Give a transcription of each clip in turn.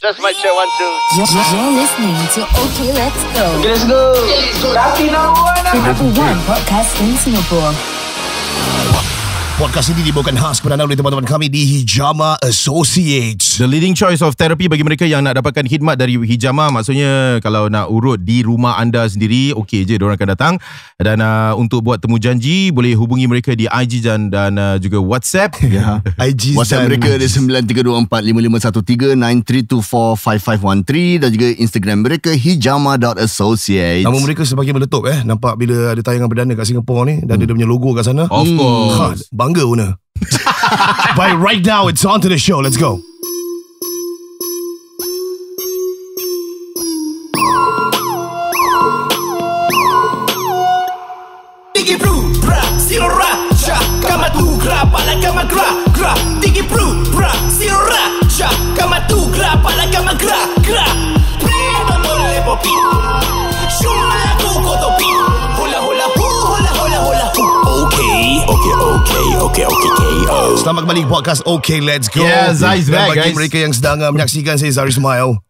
That's my chair. One, two. You're, you're listening to OK Let's Go. Let's go. Let's go. That's number one. number one podcast in Singapore. Podcast ini dibawakan khas kepada anda oleh teman-teman kami di Hijama Associates. The leading choice of therapy bagi mereka yang nak dapatkan khidmat dari Hijama. Maksudnya kalau nak urut di rumah anda sendiri, okey je diorang akan datang. Dan uh, untuk buat temu janji, boleh hubungi mereka di IG dan, dan uh, juga WhatsApp. Yeah. IG WhatsApp mereka di 9324-5513-932-4513 dan juga Instagram mereka hijama.associates. Nama mereka semakin meletup eh. Nampak bila ada tayangan perdana kat Singapura ni dan hmm. dia punya logo kat sana. Of hmm. course. Ha, bang owner. but right now, it's on to the show. Let's go. Blue, Bra, Zero Ra, Sha, Gra, Gra, Gra, Selamat kembali ke podcast OK Let's Go Yeah Zai's back bagi guys mereka yang sedang uh, menyaksikan saya Zari Smile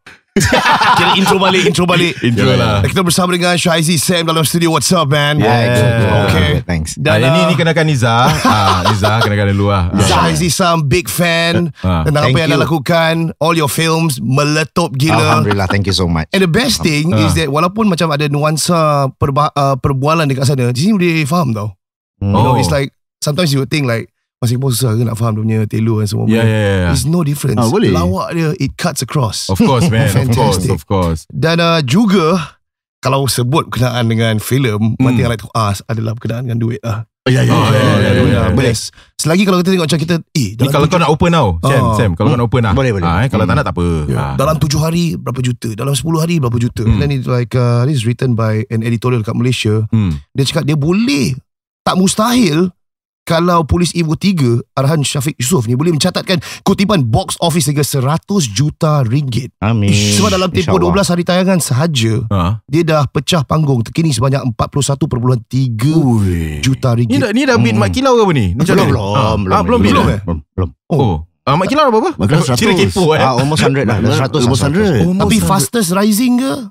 Kira intro balik Intro balik Intro lah Kita bersama dengan Shaizi Sam Dalam studio What's up man Yeah, yeah. Okay Thanks Dan, uh, uh, Ini, ini ah, kenakan Niza uh, Niza kenakan luar. lah Shaizi Sam Big fan uh, Tentang apa yang anda lakukan All your films Meletup gila Alhamdulillah Thank you so much And the best ah. thing uh. Is that walaupun macam ada nuansa perba- uh, Perbualan dekat sana Di sini boleh faham tau oh. You know oh. it's like Sometimes you would think like masih pun susah ke nak faham dia punya telur dan semua. Yeah, ya, yeah, yeah. Ya. It's no difference. Ah, Lawak dia, it cuts across. Of course, man. Of course, of course. Dan uh, juga, kalau sebut kenaan dengan filem, mm. one thing I like to ask adalah kenaan dengan duit lah. Ya, ya, ah, ah. ya, ya. Best. Selagi kalau kita tengok macam kita, eh. Ni kalau kau nak open tau, lah. Sam, uh, Sam. Kalau hmm? kau nak open lah. Boleh, boleh. Ah, eh, kalau hmm. tak nak, tak apa. Yeah. Ah. Dalam tujuh hari, berapa juta. Dalam sepuluh hari, berapa juta. Hmm. And then it's like, uh, this is written by an editorial dekat Malaysia. Hmm. Dia cakap, dia boleh, tak mustahil, kalau polis Evo 3 Arhan Syafiq Yusof ni boleh mencatatkan kutipan box office hingga 100 juta ringgit. Amin. Sebab dalam tempoh Inshallah. 12 hari tayangan sahaja ha? dia dah pecah panggung terkini sebanyak 41.3 Ui. juta ringgit. Ni dah ni dah hmm. beat Mat Kilau ke apa ni? Macam ah, ah, belum. Belum. Belum. belum. belum. belum. Oh. oh. Uh, Mak Kilar berapa? Mak Kilar 100. Eh. almost 100 lah. 100, Tapi fastest rising ke?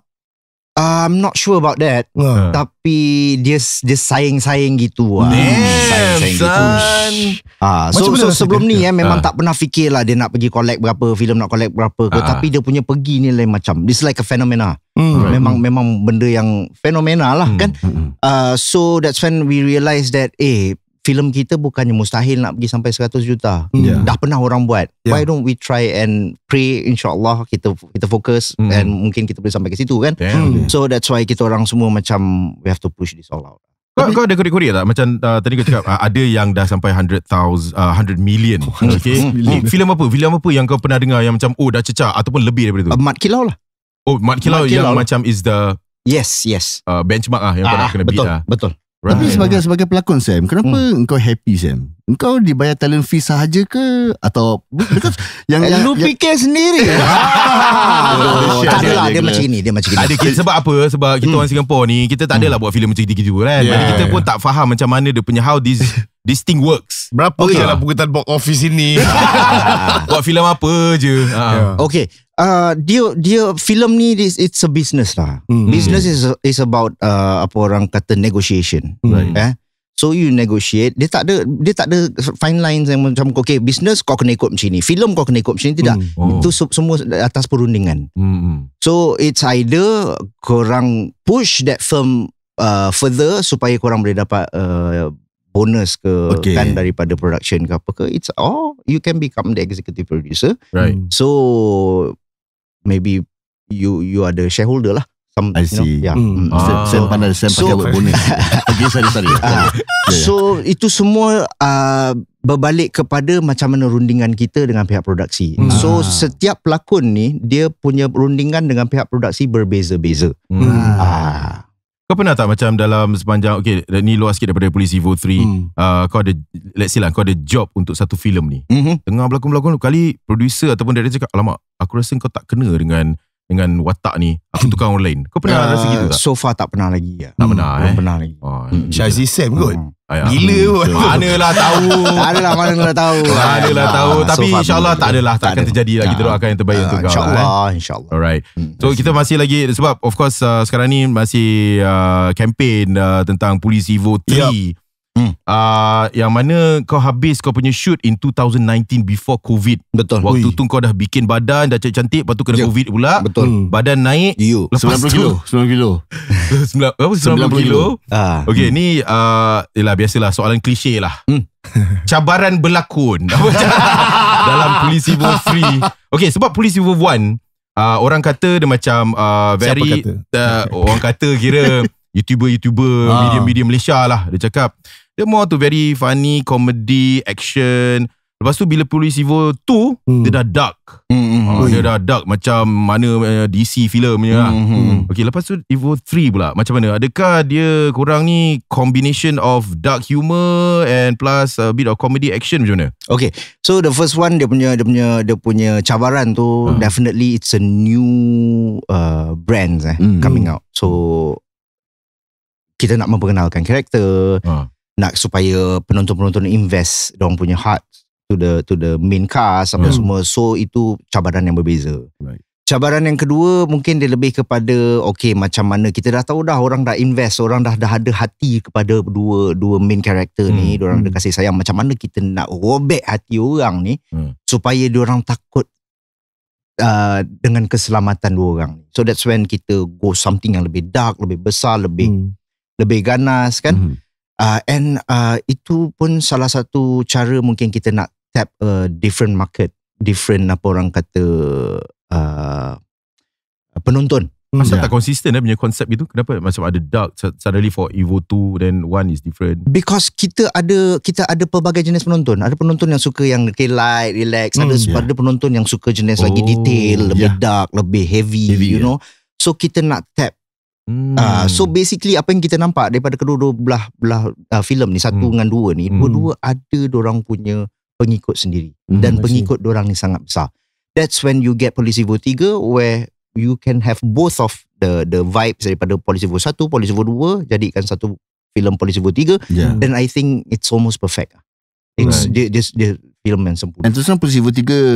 Ah, I'm not sure about that. Uh. Tapi dia dia saing-saing gitu lah. Saing-saing gitu. Ah, so, so sebelum ni eh, memang uh. tak pernah fikir lah dia nak pergi collect berapa filem nak collect berapa ke tapi dia punya pergi ni lain macam. This like a phenomena. Mm. Memang mm. memang benda yang fenomena lah mm. kan. Mm. Uh, so that's when we realise that eh filem kita bukannya mustahil nak pergi sampai 100 juta. Hmm. Yeah. Dah pernah orang buat. Yeah. Why don't we try and pray insyaallah kita kita fokus mm. and mungkin kita boleh sampai ke situ kan. Damn. Ya, so that's why kita orang semua macam we have to push this all out. Kau, kau ada kuri-kuri tak? Macam uh, tadi kau cakap uh, ada yang dah sampai 100,000 uh, 100 million. Okay. Hmm. filem apa? Filem apa yang kau pernah dengar yang macam oh dah cecah ataupun lebih daripada tu? Uh, Mat Kilau lah. Oh Mat Kilau, Mat Kilau yang lah. macam is the Yes, yes. Uh, benchmark ah yang ah, kau nak ah, kena betul, beat lah. Betul, betul. Right. Tapi sebagai sebagai pelakon Sam, kenapa hmm. engkau happy Sam? Engkau dibayar talent fee sahaja ke atau yang, yang lu fikir sendiri. oh, tak adalah dia, macam ini, dia macam ini. Ada sebab apa? Sebab kita hmm. orang Singapore ni, kita tak adalah hmm. buat filem macam gitu juga kan. Yeah. kita pun tak faham macam mana dia punya how this this thing works. Berapa okay. jalan pukutan box office ini? buat filem apa je. Yeah. Okay. Uh, dia dia filem ni it's, a business lah. Mm. Business hmm. is is about uh, apa orang kata negotiation. Hmm. Right. Eh? So you negotiate Dia tak ada Dia tak ada fine lines Yang macam Okay business kau kena ikut macam ni Film kau kena ikut macam ni Tidak mm. oh. Itu semua atas perundingan mm. So it's either Korang push that firm uh, Further Supaya korang boleh dapat uh, Bonus ke okay. Kan daripada production ke apa ke It's oh You can become the executive producer Right So maybe you you are the shareholder lah. Some, I see. Yeah. Hmm. Ah. Saya pandai, saya pakai word bonus. Okay, sorry, sorry. Uh, yeah. So, itu semua uh, berbalik kepada macam mana rundingan kita dengan pihak produksi. Hmm. So, ah. setiap pelakon ni, dia punya rundingan dengan pihak produksi berbeza-beza. Hmm. Uh. Kau pernah tak macam dalam sepanjang okay ni luas sikit daripada polisi vote 3 mm. uh, kau ada let's say lah kau ada job untuk satu filem ni. Mm-hmm. Tengah berlakon-berlakon kali producer ataupun director cakap alamak aku rasa kau tak kena dengan dengan watak ni aku tukar orang lain. Kau pernah uh, rasa gitu tak? So far tak pernah lagi ya. Tak mm. pernah eh. Tak pernah lagi. Oh, mm. Syazie Sam kot. uh Ayah. Gila pun Mana lah tahu Tak ada lah mana lah tahu Tak ada lah tahu so Tapi insyaAllah tak ada lah Tak, akan terjadi lah Kita ya. doakan yang terbaik uh, untuk insya Allah, lah InsyaAllah eh. InsyaAllah Alright hmm. So kita hmm. masih lagi Sebab of course uh, Sekarang ni masih uh, Campaign uh, Tentang Polisi Vote 3 Hmm. Uh, yang mana kau habis kau punya shoot in 2019 before COVID. Betul. Waktu Ui. tu kau dah bikin badan dah cantik-cantik lepas tu kena yep. Ya. COVID pula. Betul. Hmm. Badan naik. You. Lepas 90 kilo. 90 kilo. 90 kilo. 90 kilo. Ah. Okay hmm. ni uh, yelah biasalah soalan klise lah. Hmm. Cabaran berlakon. dalam Police Evil 3. Okay sebab Police Evil One, uh, orang kata dia macam uh, very Siapa kata? Uh, orang kata kira YouTuber-YouTuber ha. Ah. media-media Malaysia lah dia cakap. Dia more tu very funny, comedy, action. Lepas tu bila Police Evil 2, hmm. dia dah dark. Hmm, hmm, ha, dia dah dark macam mana uh, eh, DC filmnya lah. Hmm, hmm. hmm. Okay, lepas tu Evil 3 pula. Macam mana? Adakah dia kurang ni combination of dark humor and plus a bit of comedy action macam mana? Okay, so the first one dia punya dia punya dia punya cabaran tu hmm. definitely it's a new uh, brand eh, hmm. coming out. So kita nak memperkenalkan karakter uh. nak supaya penonton-penonton invest orang punya heart to the to the main cast apa uh. semua so itu cabaran yang berbeza right Cabaran yang kedua mungkin dia lebih kepada okay macam mana kita dah tahu dah orang dah invest orang dah dah ada hati kepada dua dua main character hmm. ni orang hmm. dah kasih sayang macam mana kita nak robek hati orang ni hmm. supaya dia orang takut uh, dengan keselamatan dua orang so that's when kita go something yang lebih dark lebih besar lebih hmm lebih ganas kan mm-hmm. uh, and uh, itu pun salah satu cara mungkin kita nak tap a different market different apa orang kata uh, penonton Kenapa yeah. tak konsisten eh, punya konsep itu? Kenapa macam ada dark suddenly for Evo 2 then one is different? Because kita ada kita ada pelbagai jenis penonton. Ada penonton yang suka yang okay, light, relax. Mm, ada, hmm, yeah. ada penonton yang suka jenis oh, lagi detail, oh, lebih yeah. dark, lebih heavy, heavy you yeah. know. So kita nak tap Hmm. Uh, so basically apa yang kita nampak daripada kedua-dua belah belah uh, filem ni satu hmm. dengan dua ni hmm. dua-dua ada orang punya pengikut sendiri hmm. dan I pengikut orang ni sangat besar. That's when you get Polisi Vol tiga where you can have both of the the vibes daripada Polisi Vol satu Polisi Vol 2 jadikan satu filem Polisi Vol tiga yeah. then I think it's almost perfect. Lah. It's right. dia, dia, dia, film yang sempurna. And Tristan Percy Evil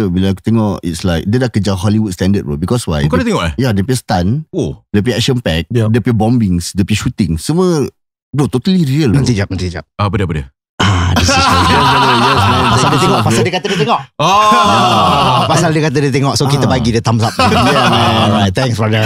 bila aku tengok it's like dia dah kejar Hollywood standard bro because why? Oh, kau dah tengok eh? Ya, yeah, dia punya stun, oh. dia punya action pack, yeah. dia punya bombings, dia punya shooting, semua bro totally real. Nanti jap, nanti jap. Ah, benda benda. Ah, pasal dia tengok Pasal dia kata dia tengok oh. Pasal dia kata dia tengok So kita bagi dia thumbs up Alright thanks brother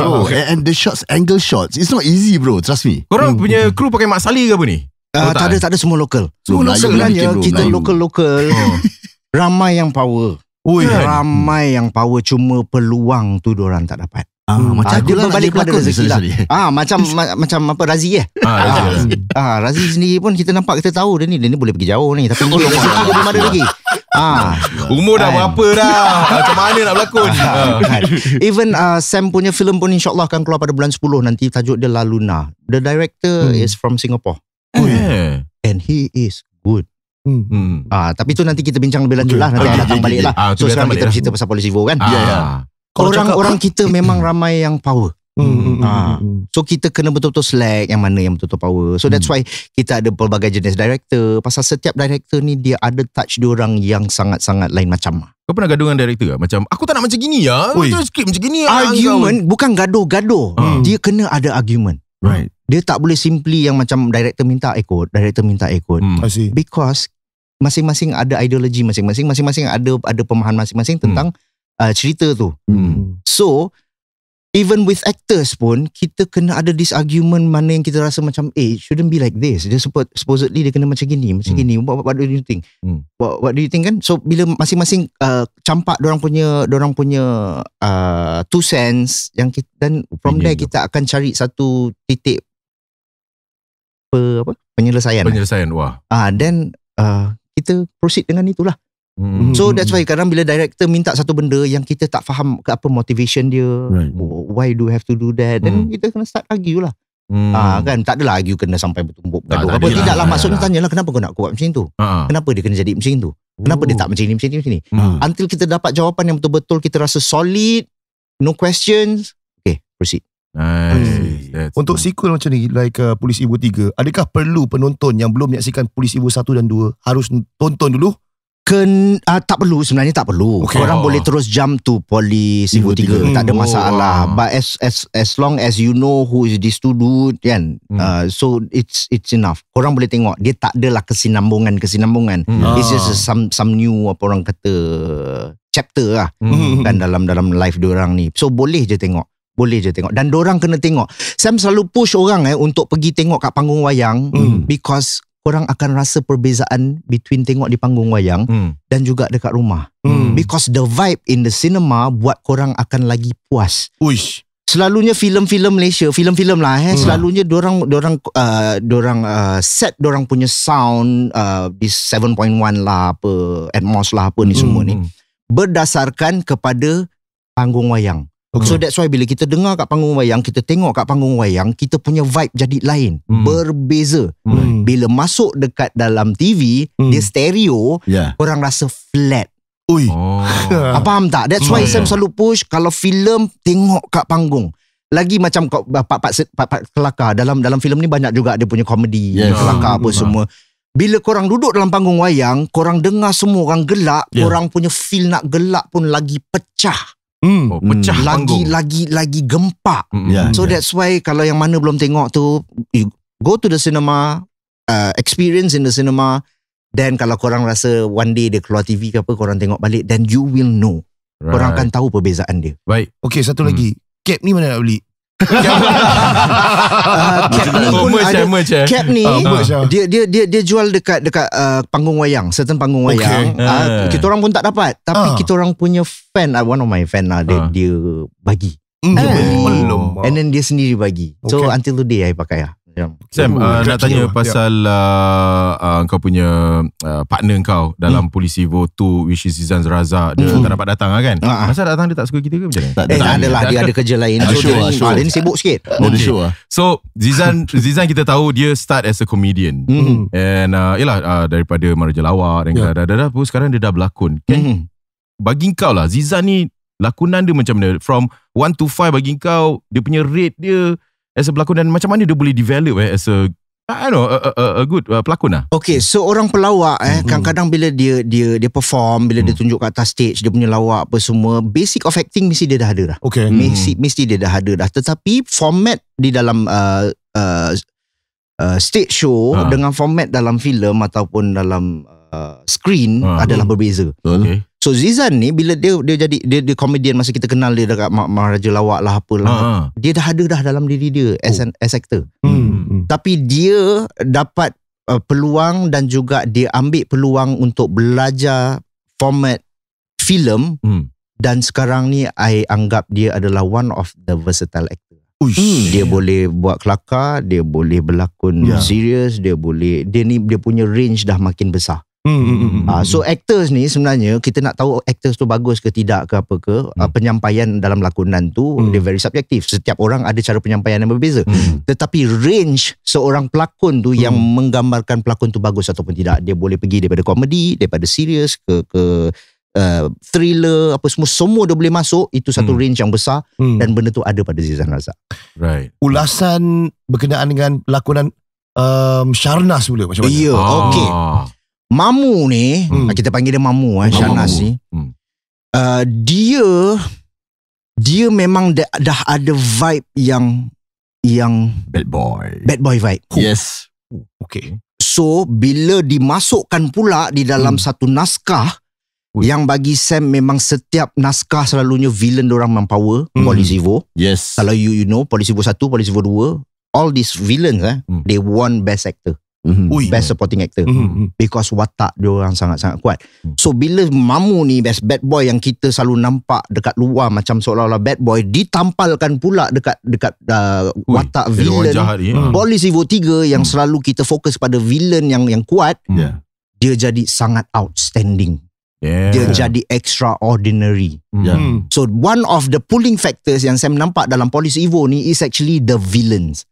bro. and, the shots Angle shots It's not easy bro Trust me Korang hmm. punya crew pakai Mak Sali ke apa ni? Uh, oh, tak, tak ada, tak ada semua lokal. Semua sebenarnya Melayu. kita lokal-lokal oh. ramai yang power. Ui, kan? ramai yang power cuma peluang tu orang tak dapat. Ah, hmm. macam ah, dia lah balik kepada rezeki sorry, lah. Ah, macam ma- macam apa Razi eh? Ah, ah. Lah. ah, Razi. sendiri pun kita nampak kita tahu dia ni dia ni boleh pergi jauh ni tapi oh, dia masih belum ada lagi. Ah, umur dah kan? berapa dah? Ah, macam mana nak berlakon? Ah, ah. Kan? Even uh, Sam punya filem pun insyaAllah akan keluar pada bulan 10 nanti tajuk dia La Luna. The director hmm. is from Singapore. Oh, eh, and he is good. Hmm. hmm. Ah, tapi tu nanti kita bincang lebih lanjut lah nanti okay, datang okay, balik lah. Ah, so sekarang kita lah. cerita pasal polisi vo kan. Ah, yeah. Ya. Orang-orang kita memang ramai yang power. Hmm. hmm, hmm ah. So kita kena betul-betul select yang mana yang betul-betul power. So that's why kita ada pelbagai jenis director. Pasal setiap director ni dia ada touch dia orang yang sangat-sangat lain macam. Kau pernah gaduh dengan director ke? Macam aku tak nak macam gini ya. Itu skrip macam gini. Ya. Argument lah. bukan gaduh-gaduh. Hmm. Dia kena ada argument. Right dia tak boleh simply yang macam director minta ikut director minta ikut hmm. because masing-masing ada ideologi masing-masing masing-masing ada ada pemahaman masing-masing hmm. tentang hmm. uh, cerita tu hmm. hmm. so even with actors pun kita kena ada this argument mana yang kita rasa macam eh shouldn't be like this dia supposedly dia kena macam gini macam hmm. gini what, what, what do you think hmm. what, what do you think kan so bila masing-masing uh, campak orang punya orang punya uh, two cents yang kita, dan from Opinion there kita akan cari satu titik per apa penyelesaian penyelesaian wah ah then uh, kita proceed dengan itulah hmm. so that's why kadang bila director minta satu benda yang kita tak faham ke apa motivation dia right. Oh, why do we have to do that then hmm. kita kena start lagi lah Hmm. Ah, kan tak adalah argue kena sampai bertumbuk nah, tak apa lah, tidaklah lah, maksudnya lah. tanyalah kenapa kau nak kuat macam tu uh kenapa dia kena jadi macam tu kenapa Ooh. dia oh. tak macam ni macam ni macam ni uh until kita dapat jawapan yang betul-betul kita rasa solid no questions okay proceed Nice. Hmm. Untuk cool. sequel macam ni Like uh, Polis Ibu 3 Adakah perlu penonton Yang belum menyaksikan Polis Ibu 1 dan 2 Harus tonton dulu Ken, uh, Tak perlu Sebenarnya tak perlu okay. Korang oh. boleh terus jump to Polis Ibu 3 hmm. Tak ada hmm. Oh, masalah oh. But as, as as long as you know Who is this to do kan? hmm. uh, So it's it's enough Korang boleh tengok Dia tak adalah kesinambungan-kesinambungan hmm. It's just ah. some, some new Apa orang kata Chapter lah hmm. Kan dalam, dalam live diorang ni So boleh je tengok boleh je tengok dan orang kena tengok Sam selalu push orang eh untuk pergi tengok kat panggung wayang mm. because orang akan rasa perbezaan between tengok di panggung wayang mm. dan juga dekat rumah mm. because the vibe in the cinema buat korang akan lagi puas uish selalunya filem-filem Malaysia filem-filem lah eh mm. selalunya orang orang uh, orang uh, set orang punya sound uh, di 7.1 lah apa atmos lah apa ni mm. semua ni hmm. berdasarkan kepada panggung wayang Okay. So that's why bila kita dengar kat panggung wayang, kita tengok kat panggung wayang, kita punya vibe jadi lain, hmm. berbeza. Hmm. hmm. Bila masuk dekat dalam TV, hmm. dia stereo, yeah. orang rasa flat. Ui. Oh. Apa ah, am tak? That's why oh, hmm. Sam yeah. selalu push kalau filem tengok kat panggung. Lagi macam Pak Pak Pak Pak kelakar dalam dalam filem ni banyak juga dia punya komedi, yeah. kelakar apa yeah. Hmm. semua. Bila korang duduk dalam panggung wayang, korang dengar semua orang gelak, yeah. korang punya feel nak gelak pun lagi pecah. Mm. Oh, pecah mm. lagi lagi lagi gempa Mm. Yeah, so yeah. that's why kalau yang mana belum tengok tu you go to the cinema uh, experience in the cinema then kalau korang rasa one day dia keluar TV ke apa korang tengok balik then you will know. Right. Korang akan tahu perbezaan dia. Baik. Okay satu mm. lagi. Cap ni mana nak beli? Ah, eh? Cap ni pun ada Cap ni uh, dia, dia, dia dia jual dekat dekat uh, panggung wayang, certain panggung wayang. Uh, uh. Kita orang pun tak dapat, tapi uh. kita orang punya fan, uh, one of my fan lah uh. dia dia bagi. Mm. Dia beli. And then dia sendiri bagi. So okay. until today I pakai lah. Yeah. Sam, uh, nak tanya ya. pasal yeah. uh, uh, kau punya uh, partner kau dalam mm. Polisi Vote 2 which is Izan Razak dia mm. tak dapat datang lah kan? Uh-huh. Masa datang dia tak suka kita ke macam mana? Tak, eh, tak, tak adalah dia ada kerja lain. Ah, dia ni sibuk sikit. Okay. So, Zizan Zizan kita tahu dia start as a comedian. Mm. And uh, yalah uh, daripada Maraja Lawak dan yeah. dah dah sekarang dia dah berlakon. Kan? Mm. Bagi kau lah Zizan ni lakonan dia macam mana? From 1 to 5 bagi kau dia punya rate dia as a pelakon dan macam mana dia boleh develop eh as a I don't know, a, a, a good a pelakon lah. Okay, so orang pelawak eh, mm-hmm. kadang-kadang bila dia dia dia perform, bila mm. dia tunjuk kat atas stage, dia punya lawak apa semua, basic of acting mesti dia dah ada dah. Okay. Mm. Mesti, mesti dia dah ada dah. Tetapi format di dalam uh, uh, uh, stage show ha. dengan format dalam filem ataupun dalam uh, Uh, screen ha, adalah hmm. berbeza. Okay. So Zizan ni bila dia dia jadi dia dia komedian masa kita kenal dia dekat Maharaja Lawak lah apa lah. Ha, ah, ah. Dia dah ada dah dalam diri dia oh. as an as actor. Hmm hmm, hmm. hmm. Tapi dia dapat uh, peluang dan juga dia ambil peluang untuk belajar format filem hmm. dan sekarang ni I anggap dia adalah one of the versatile actor. Uish. Hmm. dia boleh buat kelakar, dia boleh berlakon yeah. serius, dia boleh dia ni dia punya range dah makin besar. Hmm. Uh, so actors ni sebenarnya kita nak tahu actors tu bagus ke tidak ke apa ke hmm. uh, penyampaian dalam lakonan tu hmm. dia very subjektif. Setiap orang ada cara penyampaian yang berbeza. Hmm. Tetapi range seorang pelakon tu hmm. yang menggambarkan pelakon tu bagus ataupun tidak dia boleh pergi daripada komedi, daripada serius ke ke Uh, thriller apa semua semua dia boleh masuk itu satu hmm. range yang besar hmm. dan benda tu ada pada Zizan Razak. Right. Ulasan berkenaan dengan lakonan um, Sharnas pula macam mana? Ya, yeah, ah. okey. Mamu ni hmm. Ah, kita panggil dia Mamu eh, Syahnas ni hmm. uh, Dia Dia memang da, dah ada vibe yang Yang Bad boy Bad boy vibe Who? Yes Okay So bila dimasukkan pula Di dalam hmm. satu naskah Ui. Yang bagi Sam memang setiap naskah selalunya villain orang mempower hmm. Polis Evo Yes Kalau you, you know Polis Evo 1, Polis Evo 2 All these villains eh, hmm. They want best actor Mm-hmm. best supporting actor mm-hmm. because watak dia orang sangat-sangat kuat. Mm-hmm. So bila Mamu ni best bad boy yang kita selalu nampak dekat luar macam seolah-olah bad boy ditampalkan pula dekat dekat uh, Ui, watak villain. Police Evo 3 yang mm. selalu kita fokus pada villain yang yang kuat. Mm. Yeah. Dia jadi sangat outstanding. Yeah. Dia jadi extraordinary. Hmm. Yeah. So one of the pulling factors yang saya nampak dalam Police Evo ni is actually the villains.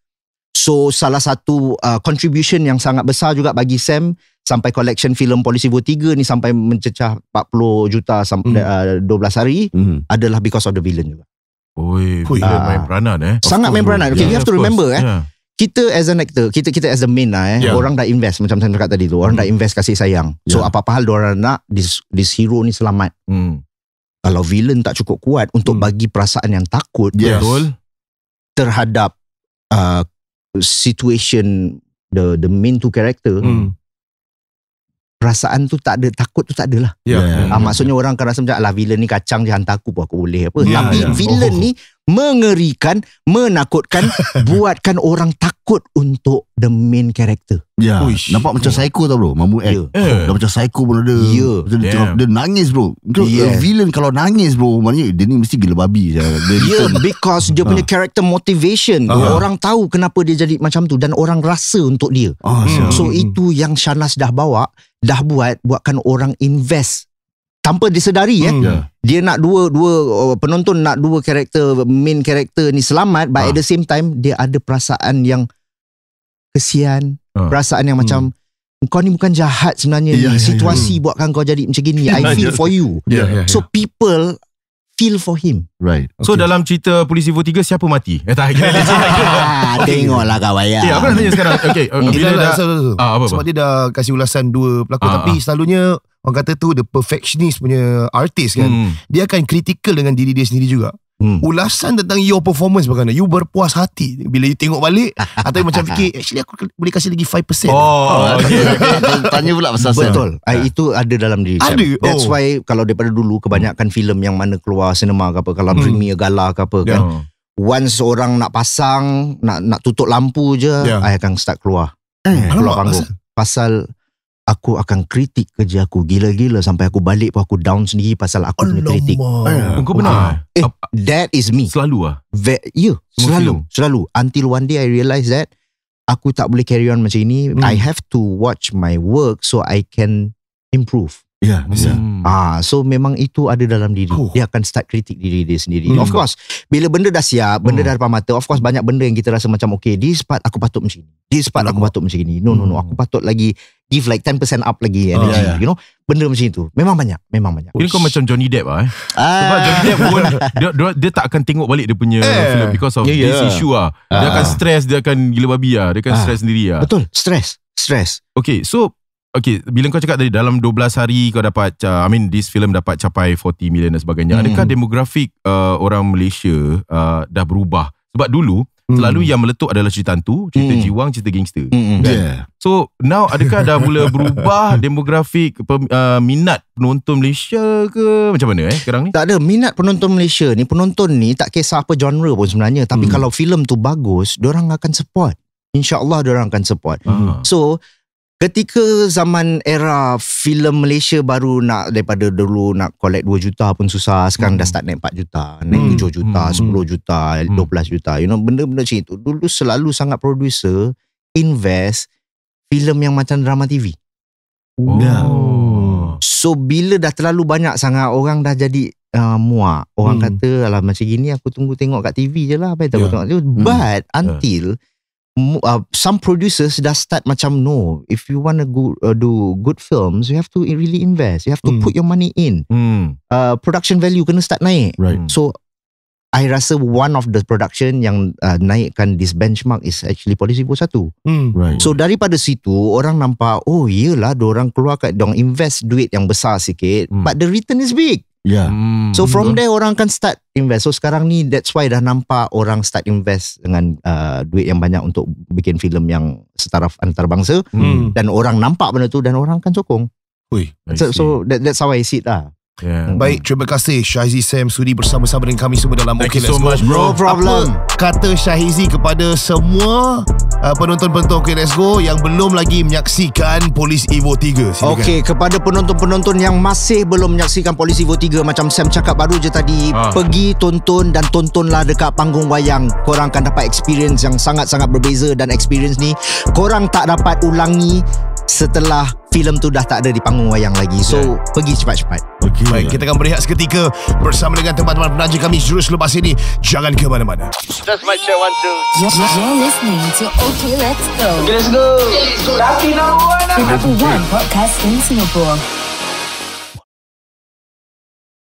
So salah satu uh, contribution yang sangat besar juga bagi Sam sampai collection film Polisi Vol 3 ni sampai mencecah 40 juta sampai mm. uh, 12 hari mm. adalah because of the villain juga. Oi, Hui, uh, ah. main peranan eh. Sangat main peranan. Okay, yeah, you have to remember eh. Yeah. Kita as an actor, kita kita as the main lah eh. Yeah. Orang dah invest macam saya cakap tadi tu. Orang mm. dah hmm. invest kasih sayang. So apa-apa hal orang nak this this hero ni selamat. Mm. Kalau villain tak cukup kuat untuk mm. bagi perasaan yang takut yes. terhadap uh, situation the the main two character hmm. perasaan tu tak ada takut tu tak adalah yeah. Ya. Ya. Yeah. Uh, maksudnya yeah. orang akan rasa macam lah villain ni kacang je hantar aku pun aku boleh apa yeah, tapi yeah. villain oh. ni mengerikan, menakutkan, buatkan orang takut untuk the main character. Ya. Yeah. Nampak macam yeah. psycho tau bro, Mamu yeah. Eh. Yeah. macam psycho pun ada. Ya. Yeah. Dia, yeah. Ya. dia nangis bro. Kau yeah. villain kalau nangis bro, maknanya dia ni mesti gila babi. Ya, yeah, because dia punya ha. character motivation. Uh-huh. Orang tahu kenapa dia jadi macam tu dan orang rasa untuk dia. Oh, hmm. So itu yang Shanas dah bawa, dah buat buatkan orang invest tanpa disedari eh. hmm. eh. Ya. Yeah. Dia nak dua dua uh, penonton nak dua karakter main karakter ni selamat but ha. at the same time dia ada perasaan yang kesian, ha. perasaan yang hmm. macam kau ni bukan jahat sebenarnya yeah, ni. Ya, ya, situasi yeah. Hmm. buatkan kau jadi macam gini. I feel for you. Yeah, yeah, yeah. So people feel for him. Right. Okay. So dalam cerita Polisi 43 siapa mati? Eh tak. Ah, tengoklah kau ya. Eh apa nak tanya sekarang? Okay. Bila dah, so, so, Sebab dia dah kasih ulasan dua pelakon tapi selalunya orang kata tu the perfectionist punya artist kan hmm. dia akan critical dengan diri dia sendiri juga hmm. ulasan tentang your performance bagaimana you berpuas hati bila you tengok balik atau macam fikir actually aku boleh kasih lagi 5% oh, ah, oh okay. Okay. tanya pula pasal betul saya. Ah. Ah, I, itu ada dalam diri ada? Sam. that's oh. why kalau daripada dulu kebanyakan filem yang mana keluar cinema ke apa kalau hmm. premier gala ke apa kan, yeah. kan once orang nak pasang nak nak tutup lampu je yeah. I akan start keluar eh, keluar panggung pasal aku akan kritik kerja aku gila-gila sampai aku balik pun aku down sendiri pasal aku punya kritik. Oh, eh, kau pernah? Eh, that is me. Selalu ah. Ve- yeah, ya, selalu. Film. Selalu. Until one day I realize that aku tak boleh carry on macam ni. Hmm. I have to watch my work so I can improve. Ya, yeah, bisa. Hmm. Ah, so memang itu ada dalam diri. Oh. Dia akan start kritik diri dia sendiri. Hmm. Of course, bila benda dah siap, benda hmm. dah depan mata, of course banyak benda yang kita rasa macam okay, this part aku patut macam ni. This part aku patut macam ni. No, no, no, hmm. aku patut lagi give like 10% up lagi oh, energy, oh, ya, yeah, yeah. you know. Benda macam itu. Memang banyak, memang banyak. Ini kau macam Johnny Depp ah. Eh? Sebab Johnny Depp pun ah. dia, dia, dia tak akan tengok balik dia punya eh, film because of yeah, ya. this issue ah. Dia akan ah. stress, dia akan gila babi ah, dia akan ah. stress sendiri ah. Betul, stress, stress. Okay, so Okay, bila kau cakap tadi dalam 12 hari kau dapat uh, I mean this film dapat capai 40 million dan sebagainya. Hmm. Adakah demografik uh, orang Malaysia uh, dah berubah? Sebab dulu hmm. selalu yang meletup adalah cerita hantu, cerita hmm. jiwang, cerita gangster. Hmm. hmm. Kan? Yeah. So now adakah dah mula berubah demografik uh, minat penonton Malaysia ke macam mana eh sekarang ni? Tak ada minat penonton Malaysia ni. Penonton ni tak kisah apa genre pun sebenarnya, tapi hmm. kalau filem tu bagus, orang akan support. InsyaAllah orang akan support. Hmm. So Ketika zaman era filem Malaysia baru nak daripada dulu nak collect 2 juta pun susah sekarang hmm. dah start naik 4 juta naik hmm. 7 juta hmm. 10 juta hmm. 12 juta you know benda-benda macam itu dulu selalu sangat producer invest filem yang macam drama TV. Oh. So bila dah terlalu banyak sangat orang dah jadi uh, muak. Orang hmm. kata alah macam gini aku tunggu tengok kat TV je lah apa yang yeah. tengok ya. tu. Hmm. But hmm. until yeah uh, some producers dah start macam no if you want to go, uh, do good films you have to really invest you have to mm. put your money in mm. uh, production value kena start naik right. so I rasa one of the production yang uh, naikkan this benchmark is actually Polisi Pukul satu. Mm, right. So daripada situ orang nampak oh iyalah orang keluar kat dong invest duit yang besar sikit mm. but the return is big. Yeah. Hmm. So from there orang akan start invest. So sekarang ni that's why dah nampak orang start invest dengan uh, duit yang banyak untuk bikin filem yang setaraf antarabangsa hmm. dan orang nampak benda tu dan orang akan sokong. Ui, so, so that, that's how I see it lah. Yeah. Baik, terima kasih Syahizi Sam Sudi bersama-sama dengan kami semua dalam Thank okay, let's so much bro no Apa kata Syahizi kepada semua uh, penonton-penonton Okay Let's Go Yang belum lagi menyaksikan Polis Evo 3 Silakan. Okay, kepada penonton-penonton yang masih belum menyaksikan Polis Evo 3 Macam Sam cakap baru je tadi uh. Pergi tonton dan tontonlah dekat panggung wayang Korang akan dapat experience yang sangat-sangat berbeza Dan experience ni korang tak dapat ulangi setelah filem tu dah tak ada di panggung wayang lagi. So, yeah. pergi cepat-cepat. Okay. Baik, kita akan berehat seketika bersama dengan teman-teman penaja kami jurus lepas ini. Jangan ke mana-mana. Just my check, one, two. You're, listening to OK Let's Go. Okay, let's go. let's go. Rapi number one. Rapi one podcast in Singapore.